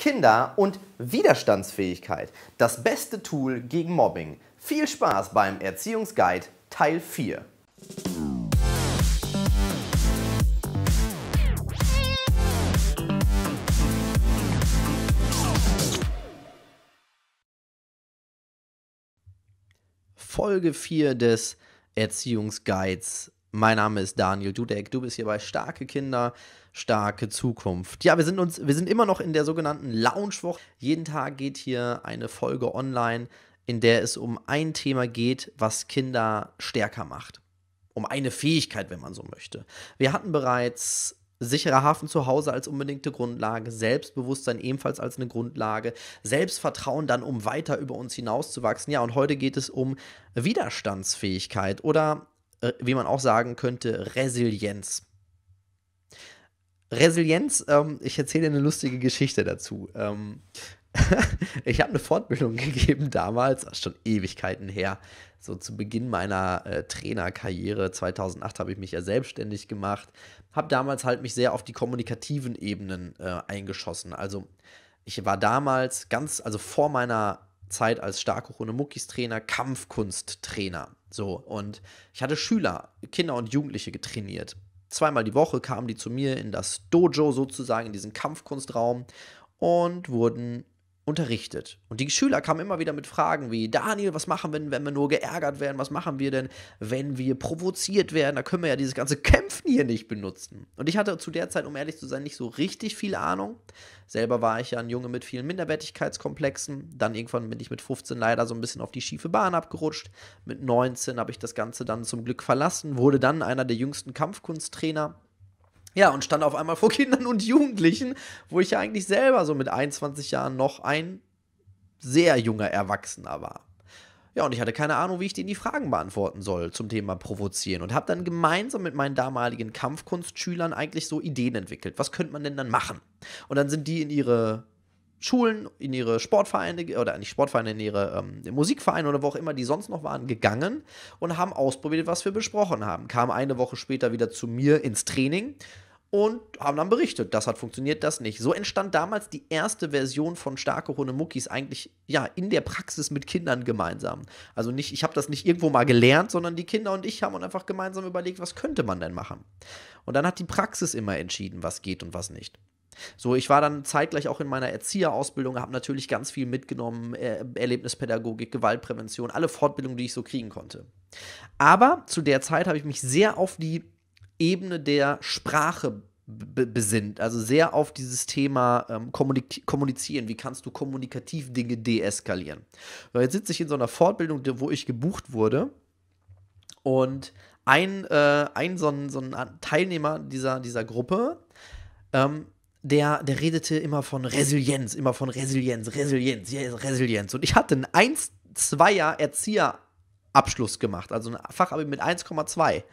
Kinder und Widerstandsfähigkeit. Das beste Tool gegen Mobbing. Viel Spaß beim Erziehungsguide Teil 4. Folge 4 des Erziehungsguides. Mein Name ist Daniel Dudek, du bist hier bei Starke Kinder starke Zukunft. Ja, wir sind uns, wir sind immer noch in der sogenannten Launchwoche. Jeden Tag geht hier eine Folge online, in der es um ein Thema geht, was Kinder stärker macht. Um eine Fähigkeit, wenn man so möchte. Wir hatten bereits sicherer Hafen zu Hause als unbedingte Grundlage, Selbstbewusstsein ebenfalls als eine Grundlage, Selbstvertrauen dann, um weiter über uns hinauszuwachsen. Ja, und heute geht es um Widerstandsfähigkeit oder, äh, wie man auch sagen könnte, Resilienz. Resilienz, ähm, ich erzähle dir eine lustige Geschichte dazu. Ähm, ich habe eine Fortbildung gegeben damals, schon Ewigkeiten her. So zu Beginn meiner äh, Trainerkarriere 2008 habe ich mich ja selbstständig gemacht, habe damals halt mich sehr auf die kommunikativen Ebenen äh, eingeschossen. Also ich war damals ganz, also vor meiner Zeit als starke ohne Muckis Trainer, Kampfkunsttrainer. So und ich hatte Schüler, Kinder und Jugendliche getrainiert Zweimal die Woche kamen die zu mir in das Dojo sozusagen, in diesen Kampfkunstraum und wurden unterrichtet. Und die Schüler kamen immer wieder mit Fragen wie, Daniel, was machen wir denn, wenn wir nur geärgert werden? Was machen wir denn, wenn wir provoziert werden? Da können wir ja dieses ganze Kämpfen hier nicht benutzen. Und ich hatte zu der Zeit, um ehrlich zu sein, nicht so richtig viel Ahnung. Selber war ich ja ein Junge mit vielen Minderwertigkeitskomplexen. Dann irgendwann bin ich mit 15 leider so ein bisschen auf die schiefe Bahn abgerutscht. Mit 19 habe ich das Ganze dann zum Glück verlassen, wurde dann einer der jüngsten Kampfkunsttrainer ja, und stand auf einmal vor Kindern und Jugendlichen, wo ich ja eigentlich selber so mit 21 Jahren noch ein sehr junger Erwachsener war. Ja, und ich hatte keine Ahnung, wie ich denen die Fragen beantworten soll zum Thema Provozieren und habe dann gemeinsam mit meinen damaligen Kampfkunstschülern eigentlich so Ideen entwickelt. Was könnte man denn dann machen? Und dann sind die in ihre Schulen, in ihre Sportvereine oder nicht Sportvereine, in ihre ähm, Musikvereine oder wo auch immer die sonst noch waren, gegangen und haben ausprobiert, was wir besprochen haben. Kam eine Woche später wieder zu mir ins Training und haben dann berichtet, das hat funktioniert, das nicht. So entstand damals die erste Version von Starke Hunde Muckis eigentlich ja in der Praxis mit Kindern gemeinsam. Also nicht, ich habe das nicht irgendwo mal gelernt, sondern die Kinder und ich haben uns einfach gemeinsam überlegt, was könnte man denn machen. Und dann hat die Praxis immer entschieden, was geht und was nicht. So, ich war dann zeitgleich auch in meiner Erzieherausbildung, habe natürlich ganz viel mitgenommen, er äh, Erlebnispädagogik, Gewaltprävention, alle Fortbildungen, die ich so kriegen konnte. Aber zu der Zeit habe ich mich sehr auf die Ebene der Sprache besinnt, also sehr auf dieses Thema ähm, kommunizieren, wie kannst du kommunikativ Dinge deeskalieren. So, jetzt sitze ich in so einer Fortbildung, wo ich gebucht wurde und ein, äh, ein, so, ein, so ein Teilnehmer dieser, dieser Gruppe, ähm, der, der redete immer von Resilienz, immer von Resilienz, Resilienz, Resilienz. Und ich hatte ein 1-2er Erzieher Abschluss gemacht, also ein Fachabi mit 1,2.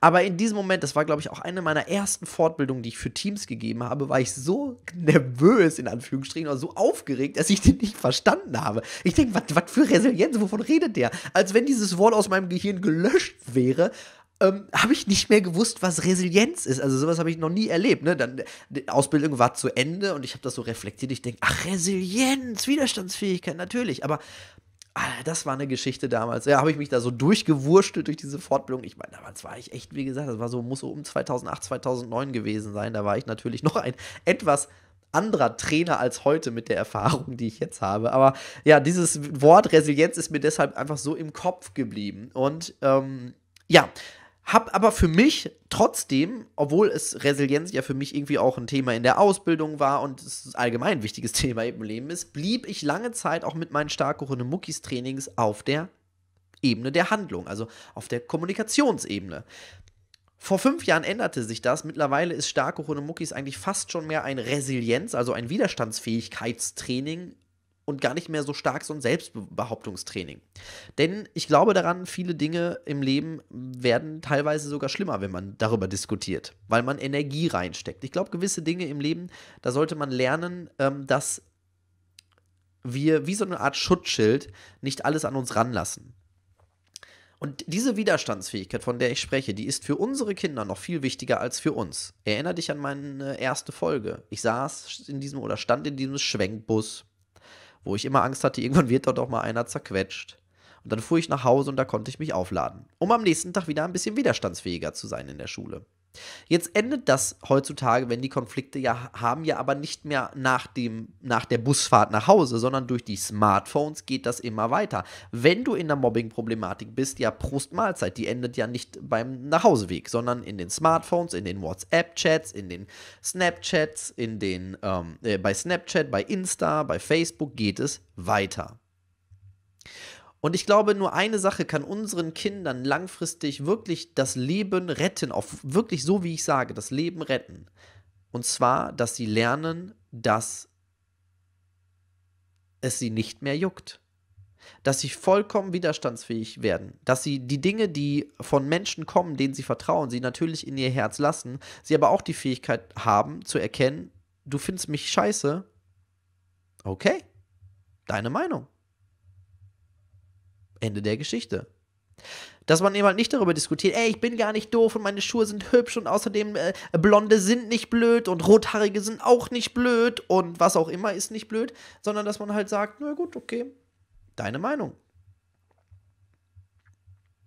Aber in diesem Moment, das war glaube ich auch eine meiner ersten Fortbildungen, die ich für Teams gegeben habe, war ich so nervös in Anführungsstrichen oder so aufgeregt, dass ich den nicht verstanden habe. Ich denke, was für Resilienz, wovon redet der? Als wenn dieses Wort aus meinem Gehirn gelöscht wäre, ähm, habe ich nicht mehr gewusst, was Resilienz ist. Also sowas habe ich noch nie erlebt. Ne? Dann, die Ausbildung war zu Ende und ich habe das so reflektiert. Ich denke, ach, Resilienz, Widerstandsfähigkeit, natürlich. Aber das war eine Geschichte damals. Ja, habe ich mich da so durchgewurschtelt durch diese Fortbildung. Ich meine, damals war ich echt, wie gesagt, das war so, muss so um 2008, 2009 gewesen sein. Da war ich natürlich noch ein etwas anderer Trainer als heute mit der Erfahrung, die ich jetzt habe. Aber ja, dieses Wort Resilienz ist mir deshalb einfach so im Kopf geblieben. Und ähm, ja, hab aber für mich trotzdem, obwohl es Resilienz ja für mich irgendwie auch ein Thema in der Ausbildung war und es allgemein ein wichtiges Thema im Leben ist, blieb ich lange Zeit auch mit meinen starkeren Muckis-Trainings auf der Ebene der Handlung, also auf der Kommunikationsebene. Vor fünf Jahren änderte sich das. Mittlerweile ist starke Runde Muckis eigentlich fast schon mehr ein Resilienz, also ein Widerstandsfähigkeitstraining und gar nicht mehr so stark so ein Selbstbehauptungstraining. Denn ich glaube daran, viele Dinge im Leben werden teilweise sogar schlimmer, wenn man darüber diskutiert, weil man Energie reinsteckt. Ich glaube, gewisse Dinge im Leben, da sollte man lernen, ähm, dass wir wie so eine Art Schutzschild nicht alles an uns ranlassen. Und diese Widerstandsfähigkeit, von der ich spreche, die ist für unsere Kinder noch viel wichtiger als für uns. Erinner dich an meine erste Folge. Ich saß in diesem oder stand in diesem Schwenkbus wo ich immer Angst hatte, irgendwann wird da doch mal einer zerquetscht. Und dann fuhr ich nach Hause und da konnte ich mich aufladen, um am nächsten Tag wieder ein bisschen widerstandsfähiger zu sein in der Schule. Jetzt endet das heutzutage, wenn die Konflikte ja haben, ja aber nicht mehr nach, dem, nach der Busfahrt nach Hause, sondern durch die Smartphones geht das immer weiter. Wenn du in der Mobbing-Problematik bist, ja Prost Mahlzeit, die endet ja nicht beim Nachhauseweg, sondern in den Smartphones, in den WhatsApp-Chats, in den Snapchats, in den, ähm, äh, bei Snapchat, bei Insta, bei Facebook geht es weiter. Und ich glaube, nur eine Sache kann unseren Kindern langfristig wirklich das Leben retten, auch wirklich so, wie ich sage, das Leben retten. Und zwar, dass sie lernen, dass es sie nicht mehr juckt. Dass sie vollkommen widerstandsfähig werden. Dass sie die Dinge, die von Menschen kommen, denen sie vertrauen, sie natürlich in ihr Herz lassen, sie aber auch die Fähigkeit haben zu erkennen, du findest mich scheiße. Okay, deine Meinung Ende der Geschichte. Dass man eben halt nicht darüber diskutiert, ey, ich bin gar nicht doof und meine Schuhe sind hübsch und außerdem äh, Blonde sind nicht blöd und Rothaarige sind auch nicht blöd und was auch immer ist nicht blöd, sondern dass man halt sagt, na gut, okay, deine Meinung.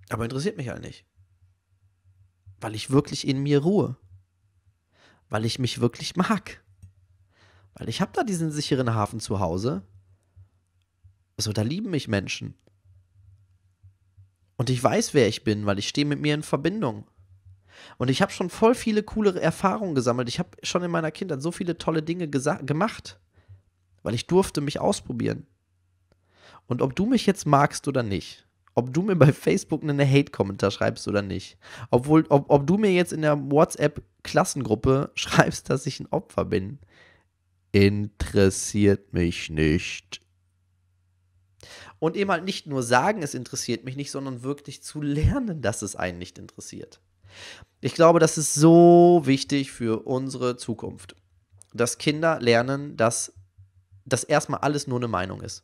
Aber interessiert mich halt nicht. Weil ich wirklich in mir ruhe. Weil ich mich wirklich mag. Weil ich habe da diesen sicheren Hafen zu Hause. So, da lieben mich Menschen. Und ich weiß, wer ich bin, weil ich stehe mit mir in Verbindung. Und ich habe schon voll viele coole Erfahrungen gesammelt. Ich habe schon in meiner Kindheit so viele tolle Dinge gemacht, weil ich durfte mich ausprobieren. Und ob du mich jetzt magst oder nicht, ob du mir bei Facebook einen Hate-Kommentar schreibst oder nicht, obwohl, ob, ob du mir jetzt in der WhatsApp-Klassengruppe schreibst, dass ich ein Opfer bin, interessiert mich nicht. Und eben halt nicht nur sagen, es interessiert mich nicht, sondern wirklich zu lernen, dass es einen nicht interessiert. Ich glaube, das ist so wichtig für unsere Zukunft, dass Kinder lernen, dass das erstmal alles nur eine Meinung ist.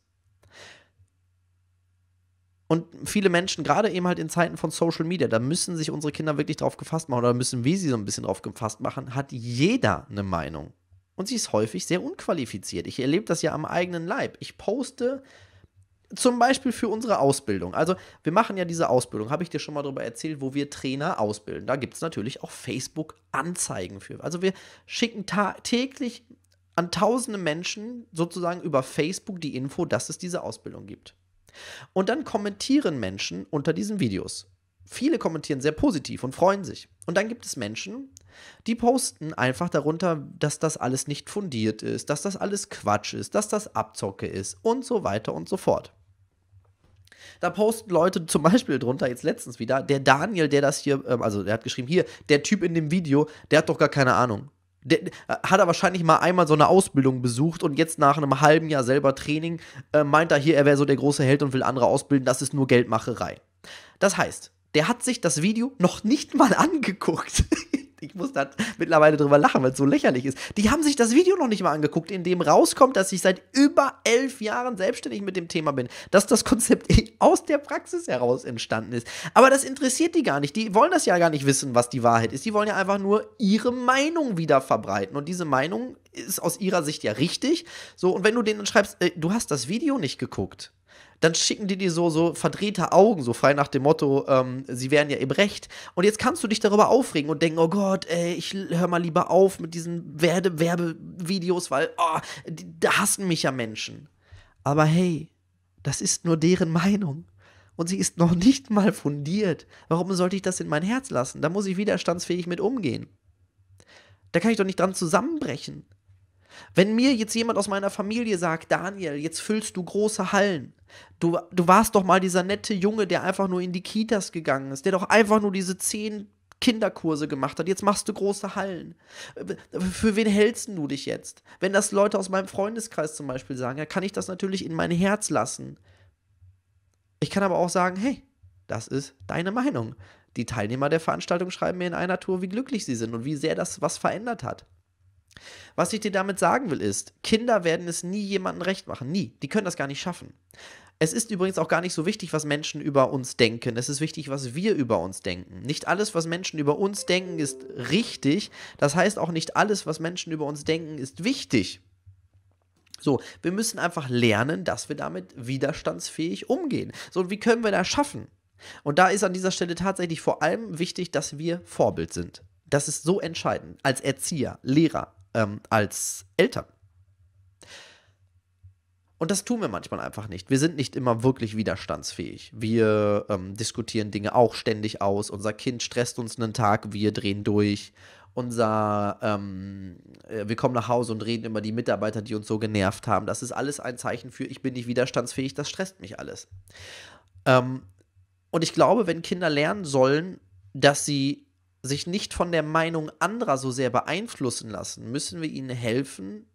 Und viele Menschen, gerade eben halt in Zeiten von Social Media, da müssen sich unsere Kinder wirklich drauf gefasst machen oder müssen wir sie so ein bisschen drauf gefasst machen, hat jeder eine Meinung. Und sie ist häufig sehr unqualifiziert. Ich erlebe das ja am eigenen Leib. Ich poste zum Beispiel für unsere Ausbildung. Also wir machen ja diese Ausbildung, habe ich dir schon mal darüber erzählt, wo wir Trainer ausbilden. Da gibt es natürlich auch Facebook-Anzeigen für. Also wir schicken täglich an tausende Menschen sozusagen über Facebook die Info, dass es diese Ausbildung gibt. Und dann kommentieren Menschen unter diesen Videos. Viele kommentieren sehr positiv und freuen sich. Und dann gibt es Menschen, die posten einfach darunter, dass das alles nicht fundiert ist, dass das alles Quatsch ist, dass das Abzocke ist und so weiter und so fort. Da posten Leute zum Beispiel drunter jetzt letztens wieder, der Daniel, der das hier, ähm, also der hat geschrieben, hier, der Typ in dem Video, der hat doch gar keine Ahnung. Der, äh, hat er wahrscheinlich mal einmal so eine Ausbildung besucht und jetzt nach einem halben Jahr selber Training äh, meint er hier, er wäre so der große Held und will andere ausbilden, das ist nur Geldmacherei. Das heißt, der hat sich das Video noch nicht mal angeguckt ich muss da mittlerweile drüber lachen, weil es so lächerlich ist. Die haben sich das Video noch nicht mal angeguckt, in dem rauskommt, dass ich seit über elf Jahren selbstständig mit dem Thema bin, dass das Konzept aus der Praxis heraus entstanden ist. Aber das interessiert die gar nicht. Die wollen das ja gar nicht wissen, was die Wahrheit ist. Die wollen ja einfach nur ihre Meinung wieder verbreiten. Und diese Meinung ist aus ihrer Sicht ja richtig. So, und wenn du denen dann schreibst, äh, du hast das Video nicht geguckt, dann schicken die dir so, so verdrehte Augen, so frei nach dem Motto, ähm, sie wären ja eben recht. Und jetzt kannst du dich darüber aufregen und denken, oh Gott, ey, ich hör mal lieber auf mit diesen Werde Werbevideos, weil oh, die, da hassen mich ja Menschen. Aber hey, das ist nur deren Meinung. Und sie ist noch nicht mal fundiert. Warum sollte ich das in mein Herz lassen? Da muss ich widerstandsfähig mit umgehen. Da kann ich doch nicht dran zusammenbrechen. Wenn mir jetzt jemand aus meiner Familie sagt, Daniel, jetzt füllst du große Hallen. Du, du warst doch mal dieser nette Junge, der einfach nur in die Kitas gegangen ist, der doch einfach nur diese zehn Kinderkurse gemacht hat, jetzt machst du große Hallen. Für wen hältst du dich jetzt? Wenn das Leute aus meinem Freundeskreis zum Beispiel sagen, ja, kann ich das natürlich in mein Herz lassen. Ich kann aber auch sagen, hey, das ist deine Meinung. Die Teilnehmer der Veranstaltung schreiben mir in einer Tour, wie glücklich sie sind und wie sehr das was verändert hat. Was ich dir damit sagen will, ist, Kinder werden es nie jemandem recht machen. Nie. Die können das gar nicht schaffen. Es ist übrigens auch gar nicht so wichtig, was Menschen über uns denken. Es ist wichtig, was wir über uns denken. Nicht alles, was Menschen über uns denken, ist richtig. Das heißt auch nicht alles, was Menschen über uns denken, ist wichtig. So, wir müssen einfach lernen, dass wir damit widerstandsfähig umgehen. So, und wie können wir das schaffen? Und da ist an dieser Stelle tatsächlich vor allem wichtig, dass wir Vorbild sind. Das ist so entscheidend als Erzieher, Lehrer, ähm, als Eltern. Und das tun wir manchmal einfach nicht. Wir sind nicht immer wirklich widerstandsfähig. Wir ähm, diskutieren Dinge auch ständig aus. Unser Kind stresst uns einen Tag, wir drehen durch. Unser, ähm, äh, wir kommen nach Hause und reden über die Mitarbeiter, die uns so genervt haben. Das ist alles ein Zeichen für, ich bin nicht widerstandsfähig, das stresst mich alles. Ähm, und ich glaube, wenn Kinder lernen sollen, dass sie sich nicht von der Meinung anderer so sehr beeinflussen lassen, müssen wir ihnen helfen,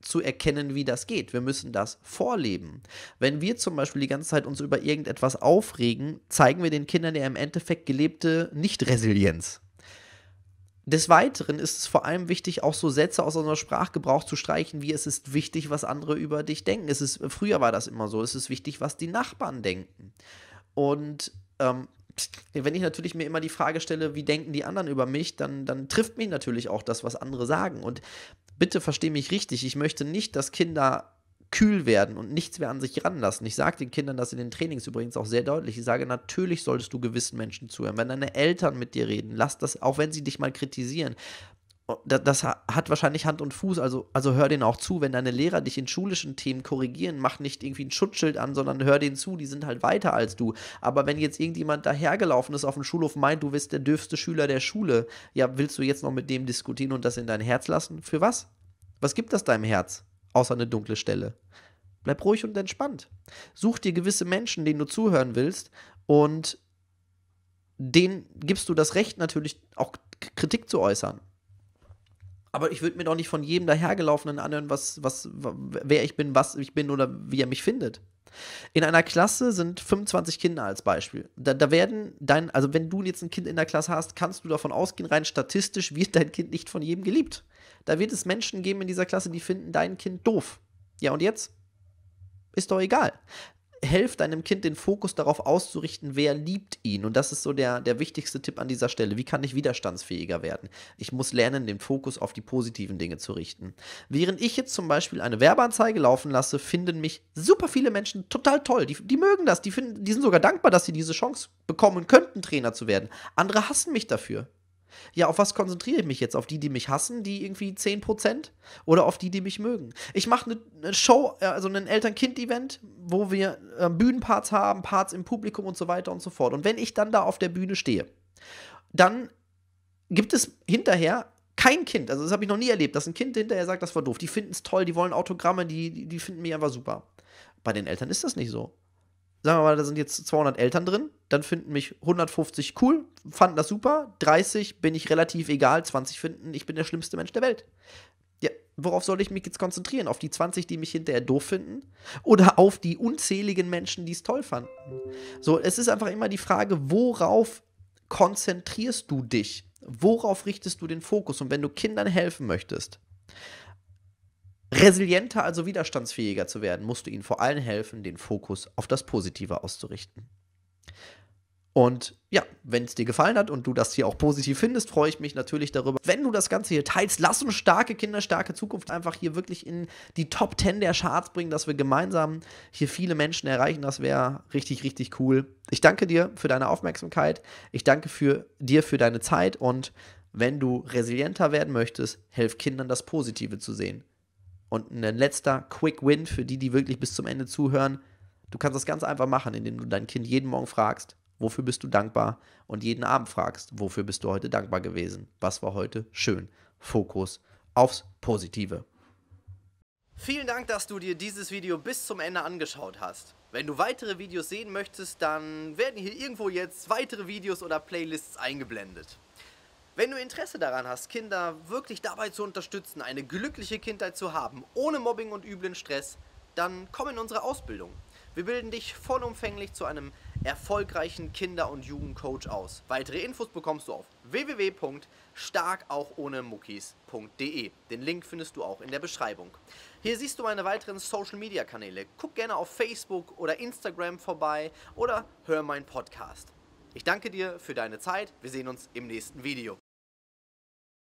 zu erkennen, wie das geht. Wir müssen das vorleben. Wenn wir zum Beispiel die ganze Zeit uns über irgendetwas aufregen, zeigen wir den Kindern ja im Endeffekt gelebte Nicht-Resilienz. Des Weiteren ist es vor allem wichtig, auch so Sätze aus unserem Sprachgebrauch zu streichen, wie es ist wichtig, was andere über dich denken. Es ist, früher war das immer so, es ist wichtig, was die Nachbarn denken. Und ähm, wenn ich natürlich mir immer die Frage stelle, wie denken die anderen über mich, dann, dann trifft mich natürlich auch das, was andere sagen. Und bitte verstehe mich richtig, ich möchte nicht, dass Kinder kühl werden und nichts mehr an sich ranlassen. Ich sage den Kindern das in den Trainings übrigens auch sehr deutlich. Ich sage, natürlich solltest du gewissen Menschen zuhören. Wenn deine Eltern mit dir reden, lass das, auch wenn sie dich mal kritisieren, das hat wahrscheinlich Hand und Fuß, also, also hör denen auch zu, wenn deine Lehrer dich in schulischen Themen korrigieren, mach nicht irgendwie ein Schutzschild an, sondern hör denen zu, die sind halt weiter als du. Aber wenn jetzt irgendjemand dahergelaufen ist auf dem Schulhof, meint, du bist der dürfste Schüler der Schule, ja, willst du jetzt noch mit dem diskutieren und das in dein Herz lassen? Für was? Was gibt das deinem Herz? Außer eine dunkle Stelle. Bleib ruhig und entspannt. Such dir gewisse Menschen, denen du zuhören willst und denen gibst du das Recht natürlich auch Kritik zu äußern aber ich würde mir doch nicht von jedem dahergelaufenen anhören, was, was, wer ich bin, was ich bin oder wie er mich findet. In einer Klasse sind 25 Kinder als Beispiel. Da, da, werden dein, also wenn du jetzt ein Kind in der Klasse hast, kannst du davon ausgehen, rein statistisch wird dein Kind nicht von jedem geliebt. Da wird es Menschen geben in dieser Klasse, die finden dein Kind doof. Ja, und jetzt? Ist doch egal helf deinem Kind den Fokus darauf auszurichten, wer liebt ihn. Und das ist so der, der wichtigste Tipp an dieser Stelle. Wie kann ich widerstandsfähiger werden? Ich muss lernen, den Fokus auf die positiven Dinge zu richten. Während ich jetzt zum Beispiel eine Werbeanzeige laufen lasse, finden mich super viele Menschen total toll. Die, die mögen das. Die, finden, die sind sogar dankbar, dass sie diese Chance bekommen könnten, Trainer zu werden. Andere hassen mich dafür ja, auf was konzentriere ich mich jetzt? Auf die, die mich hassen, die irgendwie 10%? Oder auf die, die mich mögen? Ich mache eine ne Show, äh, also ein Eltern-Kind-Event, wo wir äh, Bühnenparts haben, Parts im Publikum und so weiter und so fort. Und wenn ich dann da auf der Bühne stehe, dann gibt es hinterher kein Kind, also das habe ich noch nie erlebt, dass ein Kind hinterher sagt, das war doof. Die finden es toll, die wollen Autogramme, die, die finden mich einfach super. Bei den Eltern ist das nicht so sagen wir mal, da sind jetzt 200 Eltern drin, dann finden mich 150 cool, fanden das super, 30 bin ich relativ egal, 20 finden, ich bin der schlimmste Mensch der Welt. Ja, worauf soll ich mich jetzt konzentrieren? Auf die 20, die mich hinterher doof finden? Oder auf die unzähligen Menschen, die es toll fanden? So, es ist einfach immer die Frage, worauf konzentrierst du dich? Worauf richtest du den Fokus? Und wenn du Kindern helfen möchtest, Resilienter, also widerstandsfähiger zu werden, musst du ihnen vor allem helfen, den Fokus auf das Positive auszurichten. Und ja, wenn es dir gefallen hat und du das hier auch positiv findest, freue ich mich natürlich darüber. Wenn du das Ganze hier teilst, lass uns starke Kinder, starke Zukunft einfach hier wirklich in die Top 10 der Charts bringen, dass wir gemeinsam hier viele Menschen erreichen. Das wäre richtig, richtig cool. Ich danke dir für deine Aufmerksamkeit. Ich danke für, dir für deine Zeit. Und wenn du resilienter werden möchtest, helf Kindern, das Positive zu sehen. Und ein letzter Quick Win für die, die wirklich bis zum Ende zuhören. Du kannst das ganz einfach machen, indem du dein Kind jeden Morgen fragst, wofür bist du dankbar? Und jeden Abend fragst, wofür bist du heute dankbar gewesen? Was war heute schön? Fokus aufs Positive. Vielen Dank, dass du dir dieses Video bis zum Ende angeschaut hast. Wenn du weitere Videos sehen möchtest, dann werden hier irgendwo jetzt weitere Videos oder Playlists eingeblendet. Wenn du Interesse daran hast, Kinder wirklich dabei zu unterstützen, eine glückliche Kindheit zu haben, ohne Mobbing und üblen Stress, dann komm in unsere Ausbildung. Wir bilden dich vollumfänglich zu einem erfolgreichen Kinder- und Jugendcoach aus. Weitere Infos bekommst du auf www.starkauchohnemuckis.de. Den Link findest du auch in der Beschreibung. Hier siehst du meine weiteren Social-Media-Kanäle. Guck gerne auf Facebook oder Instagram vorbei oder hör meinen Podcast. Ich danke dir für deine Zeit. Wir sehen uns im nächsten Video.